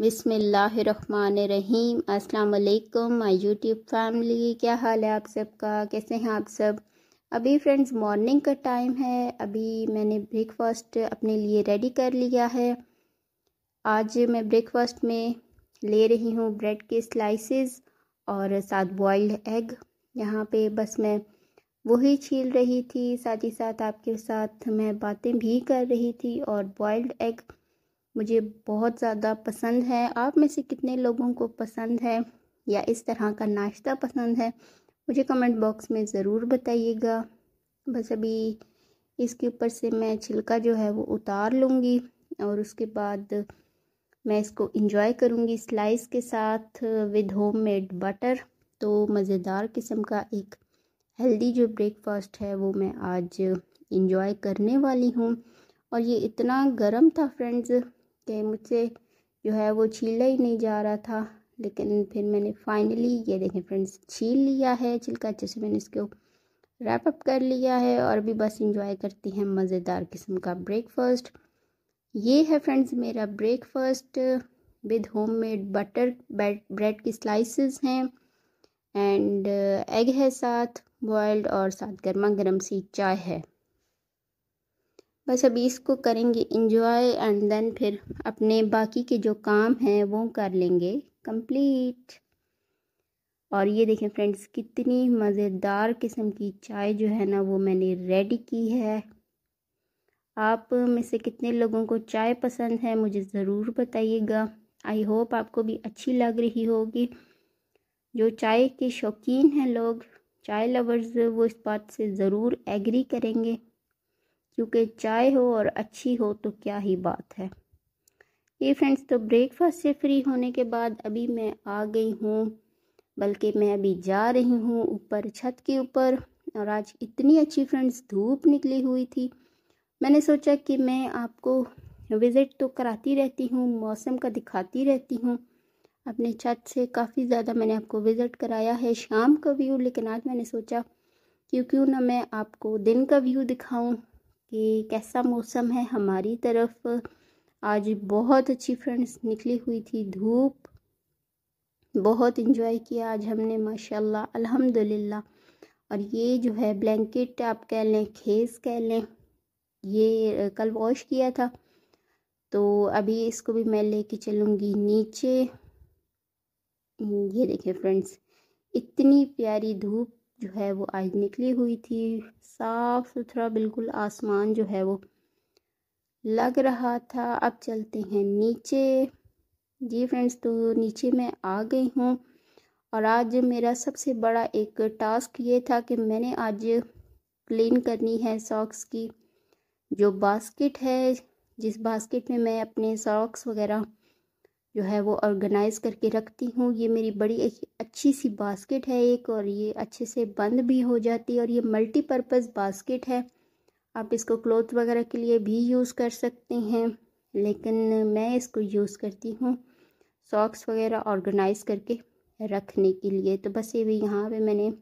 बिसमीम अल्लाम my YouTube family क्या हाल है आप सबका कैसे हैं आप सब अभी फ्रेंड्स मॉर्निंग का टाइम है अभी मैंने ब्रेकफास्ट अपने लिए रेडी कर लिया है आज मैं ब्रेकफास्ट में ले रही हूँ ब्रेड के स्लाइसेस और साथ बॉइल्ड एग यहाँ पे बस मैं वही छील रही थी साथ ही साथ आपके साथ मैं बातें भी कर रही थी और बॉइल्ड एग मुझे बहुत ज़्यादा पसंद है आप में से कितने लोगों को पसंद है या इस तरह का नाश्ता पसंद है मुझे कमेंट बॉक्स में ज़रूर बताइएगा बस अभी इसके ऊपर से मैं छिलका जो है वो उतार लूँगी और उसके बाद मैं इसको इंजॉय करूँगी स्लाइस के साथ विद होम मेड बटर तो मज़ेदार किस्म का एक हेल्दी जो ब्रेकफास्ट है वो मैं आज इंजॉय करने वाली हूँ और ये इतना गर्म था फ्रेंड्स कि मुझसे जो है वो छीला ही नहीं जा रहा था लेकिन फिर मैंने फाइनली ये देखें फ्रेंड्स छील लिया है छिलका अच्छे से मैंने इसको रैप अप कर लिया है और भी बस इंजॉय करती हैं मज़ेदार किस्म का ब्रेकफास्ट ये है फ्रेंड्स मेरा breakfast with homemade butter bread की स्लाइसेस हैं एंड एग है साथ बॉयल्ड और साथ गर्मा गर्म सी चाय है बस अभी इसको करेंगे इंजॉय एंड देन फिर अपने बाकी के जो काम हैं वो कर लेंगे कंप्लीट और ये देखें फ्रेंड्स कितनी मज़ेदार किस्म की चाय जो है ना वो मैंने रेडी की है आप में से कितने लोगों को चाय पसंद है मुझे ज़रूर बताइएगा आई होप आपको भी अच्छी लग रही होगी जो चाय के शौकीन हैं लोग चाय लवर्स वो इस बात से ज़रूर एग्री करेंगे क्योंकि चाय हो और अच्छी हो तो क्या ही बात है ये फ्रेंड्स तो ब्रेकफास्ट से फ्री होने के बाद अभी मैं आ गई हूँ बल्कि मैं अभी जा रही हूँ ऊपर छत के ऊपर और आज इतनी अच्छी फ्रेंड्स धूप निकली हुई थी मैंने सोचा कि मैं आपको विज़िट तो कराती रहती हूँ मौसम का दिखाती रहती हूँ अपने छत से काफ़ी ज़्यादा मैंने आपको विज़िट कराया है शाम का व्यू लेकिन आज मैंने सोचा क्यों क्यों ना मैं आपको दिन का व्यू दिखाऊं कि कैसा मौसम है हमारी तरफ आज बहुत अच्छी फ्रेंड्स निकली हुई थी धूप बहुत इन्जॉय किया आज हमने माशाल्लाह अल्हम्दुलिल्लाह और ये जो है ब्लैंकेट आप कह लें खेस कह लें ये कल वॉश किया था तो अभी इसको भी मैं लेके चलूँगी नीचे ये देखें फ्रेंड्स इतनी प्यारी धूप जो है वो आज निकली हुई थी साफ़ सुथरा बिल्कुल आसमान जो है वो लग रहा था अब चलते हैं नीचे जी फ्रेंड्स तो नीचे मैं आ गई हूँ और आज मेरा सबसे बड़ा एक टास्क ये था कि मैंने आज क्लीन करनी है सॉक्स की जो बास्केट है जिस बास्केट में मैं अपने सॉक्स वगैरह जो है वो ऑर्गेनाइज़ करके रखती हूँ ये मेरी बड़ी अच्छी सी बास्केट है एक और ये अच्छे से बंद भी हो जाती है और ये मल्टीपर्पज़ बास्केट है आप इसको क्लोथ वगैरह के लिए भी यूज़ कर सकते हैं लेकिन मैं इसको यूज़ करती हूँ सॉक्स वगैरह ऑर्गेनाइज़ करके रखने के लिए तो बस ये भी यहाँ पे मैंने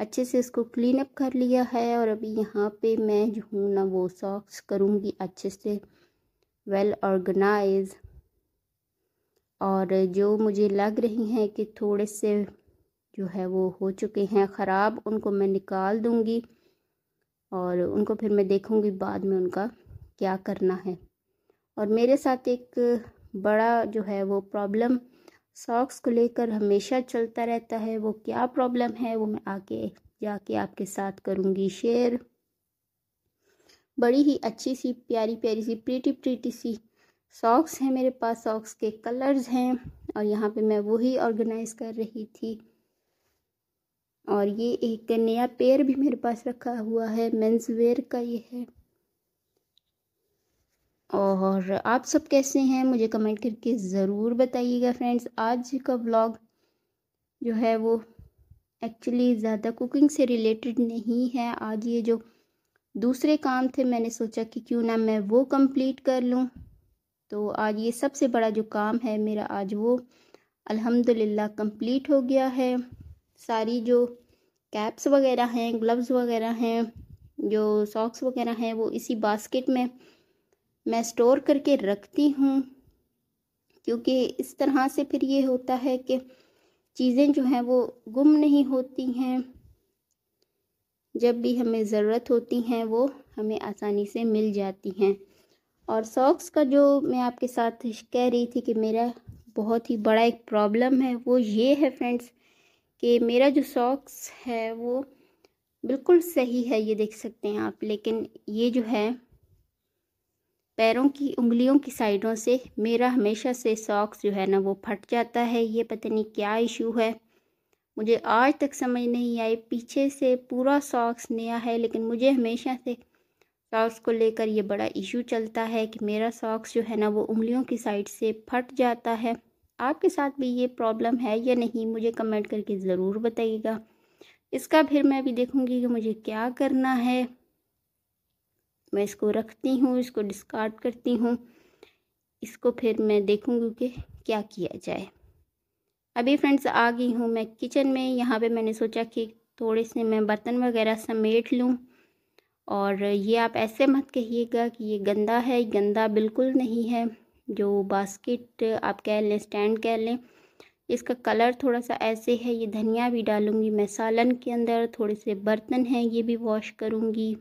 अच्छे से इसको क्लीन अप कर लिया है और अभी यहाँ पे मैं जो हूँ ना वो सॉक्स करूँगी अच्छे से वेल ऑर्गेनाइज़ और जो मुझे लग रही हैं कि थोड़े से जो है वो हो चुके हैं ख़राब उनको मैं निकाल दूँगी और उनको फिर मैं देखूँगी बाद में उनका क्या करना है और मेरे साथ एक बड़ा जो है वो प्रॉब्लम सॉक्स को लेकर हमेशा चलता रहता है वो क्या प्रॉब्लम है वो मैं आके जाके आपके साथ करूँगी शेयर बड़ी ही अच्छी सी प्यारी प्यारी सी प्रीटी प्रीटी सी सॉक्स हैं मेरे पास सॉक्स के कलर्स हैं और यहाँ पे मैं वही ऑर्गेनाइज़ कर रही थी और ये एक नया पेयर भी मेरे पास रखा हुआ है मेंस वेयर का ये है और आप सब कैसे हैं मुझे कमेंट करके ज़रूर बताइएगा फ्रेंड्स आज का व्लॉग जो है वो एक्चुअली ज़्यादा कुकिंग से रिलेटेड नहीं है आज ये जो दूसरे काम थे मैंने सोचा कि क्यों ना मैं वो कंप्लीट कर लूँ तो आज ये सबसे बड़ा जो काम है मेरा आज वो अल्हम्दुलिल्लाह कंप्लीट हो गया है सारी जो कैप्स वगैरह हैं ग्लव्स वगैरह हैं जो सॉक्स वगैरह हैं वो इसी बास्केट में मैं स्टोर करके रखती हूँ क्योंकि इस तरह से फिर ये होता है कि चीज़ें जो हैं वो गुम नहीं होती हैं जब भी हमें ज़रूरत होती हैं वो हमें आसानी से मिल जाती हैं और सॉक्स का जो मैं आपके साथ कह रही थी कि मेरा बहुत ही बड़ा एक प्रॉब्लम है वो ये है फ्रेंड्स कि मेरा जो सॉक्स है वो बिल्कुल सही है ये देख सकते हैं आप लेकिन ये जो है पैरों की उंगलियों की साइडों से मेरा हमेशा से सॉक्स जो है ना वो फट जाता है ये पता नहीं क्या इशू है मुझे आज तक समझ नहीं आई पीछे से पूरा सॉक्स नया है लेकिन मुझे हमेशा से सॉक्स को लेकर ये बड़ा इशू चलता है कि मेरा सॉक्स जो है ना वो उंगलियों की साइड से फट जाता है आपके साथ भी ये प्रॉब्लम है या नहीं मुझे कमेंट करके ज़रूर बताइएगा इसका फिर मैं भी देखूँगी कि मुझे क्या करना है मैं इसको रखती हूँ इसको डिस्कार्ड करती हूँ इसको फिर मैं देखूँगी कि क्या किया जाए अभी फ्रेंड्स आ गई हूँ मैं किचन में यहाँ पे मैंने सोचा कि थोड़े से मैं बर्तन वगैरह समेट लूँ और ये आप ऐसे मत कहिएगा कि ये गंदा है गंदा बिल्कुल नहीं है जो बास्केट आप कह लें स्टैंड कह लें इसका कलर थोड़ा सा ऐसे है ये धनिया भी डालूँगी मैं सालन के अंदर थोड़े से बर्तन हैं ये भी वॉश करूँगी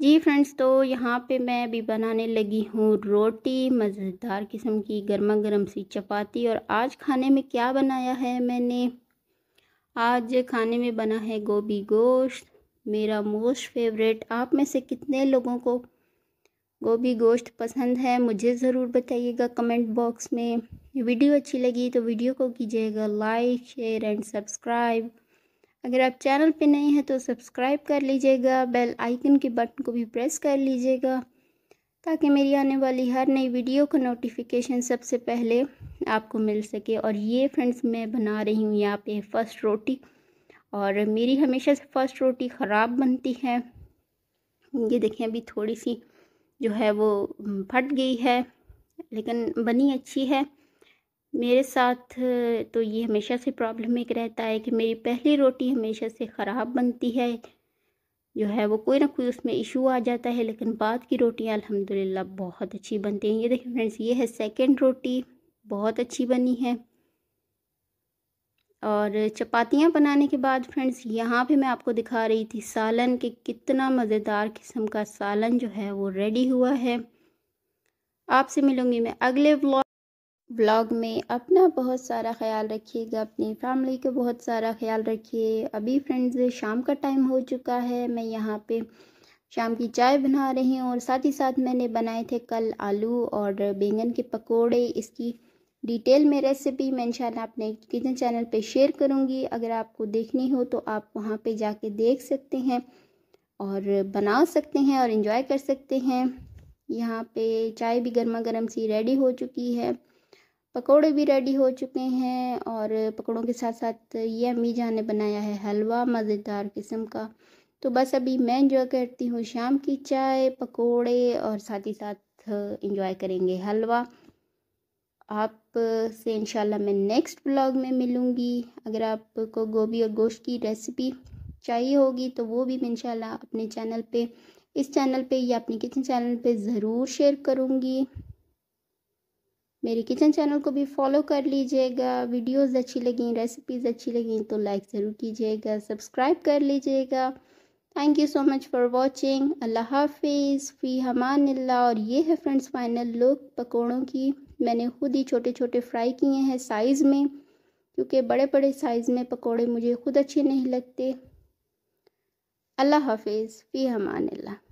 जी फ्रेंड्स तो यहाँ पे मैं अभी बनाने लगी हूँ रोटी मज़ेदार किस्म की गर्मा गर्म सी चपाती और आज खाने में क्या बनाया है मैंने आज खाने में बना है गोभी गोश्त मेरा मोस्ट फेवरेट आप में से कितने लोगों को गोभी गोश्त पसंद है मुझे ज़रूर बताइएगा कमेंट बॉक्स में वीडियो अच्छी लगी तो वीडियो को कीजिएगा लाइक शेयर एंड सब्सक्राइब अगर आप चैनल पे नए हैं तो सब्सक्राइब कर लीजिएगा बेल आइकन के बटन को भी प्रेस कर लीजिएगा ताकि मेरी आने वाली हर नई वीडियो का नोटिफिकेशन सबसे पहले आपको मिल सके और ये फ्रेंड्स मैं बना रही हूँ यहाँ पे फर्स्ट रोटी और मेरी हमेशा से फर्स्ट रोटी ख़राब बनती है ये देखें अभी थोड़ी सी जो है वो फट गई है लेकिन बनी अच्छी है मेरे साथ तो ये हमेशा से प्रॉब्लम एक रहता है कि मेरी पहली रोटी हमेशा से ख़राब बनती है जो है वो कोई ना कोई उसमें इशू आ जाता है लेकिन बाद की रोटियां अल्हम्दुलिल्लाह बहुत अच्छी बनती हैं ये देखिए फ्रेंड्स ये है सेकंड रोटी बहुत अच्छी बनी है और चपातियाँ बनाने के बाद फ्रेंड्स यहाँ पे मैं आपको दिखा रही थी सालन के कितना मज़ेदार किस्म का सालन जो है वो रेडी हुआ है आपसे मिलूँगी मैं अगले ब्लॉग ब्लॉग में अपना बहुत सारा ख्याल रखिएगा अपनी फैमिली का बहुत सारा ख्याल रखिए अभी फ्रेंड्स शाम का टाइम हो चुका है मैं यहाँ पे शाम की चाय बना रही हूँ और साथ ही साथ मैंने बनाए थे कल आलू और बैंगन के पकोड़े इसकी डिटेल में रेसिपी मैं इंशाल्लाह अपने किचन चैनल पे शेयर करूँगी अगर आपको देखनी हो तो आप वहाँ पे जाके देख सकते हैं और बना सकते हैं और इन्जॉय कर सकते हैं यहाँ पे चाय भी गर्मा गर्म सी रेडी हो चुकी है पकोड़े भी रेडी हो चुके हैं और पकौड़ों के साथ साथ ये अम्मी जान ने बनाया है हलवा मज़ेदार किस्म का तो बस अभी मैं इंजॉय करती हूँ शाम की चाय पकोड़े और साथ ही साथ इंजॉय करेंगे हलवा आप से इंशाल्लाह मैं नेक्स्ट ब्लॉग में मिलूँगी अगर आपको गोभी और गोश्त की रेसिपी चाहिए होगी तो वो भी मैं इंशाल्लाह अपने चैनल पे इस चैनल पे या अपने किचन चैनल पे ज़रूर शेयर करूँगी मेरे किचन चैनल को भी फॉलो कर लीजिएगा वीडियोस अच्छी लगी रेसिपीज़ अच्छी लगी तो लाइक ज़रूर कीजिएगा सब्सक्राइब कर लीजिएगा thank you so much for watching अल्लाह हाफिज़ फ़ी हमान और ये है फ्रेंड्स फाइनल लुक पकौड़ों की मैंने खुद ही छोटे छोटे फ्राई किए हैं साइज़ में क्योंकि बड़े बड़े साइज़ में पकोड़े मुझे खुद अच्छे नहीं लगते अल्लाह हाफिज़ फ़ी हमान अल्लाह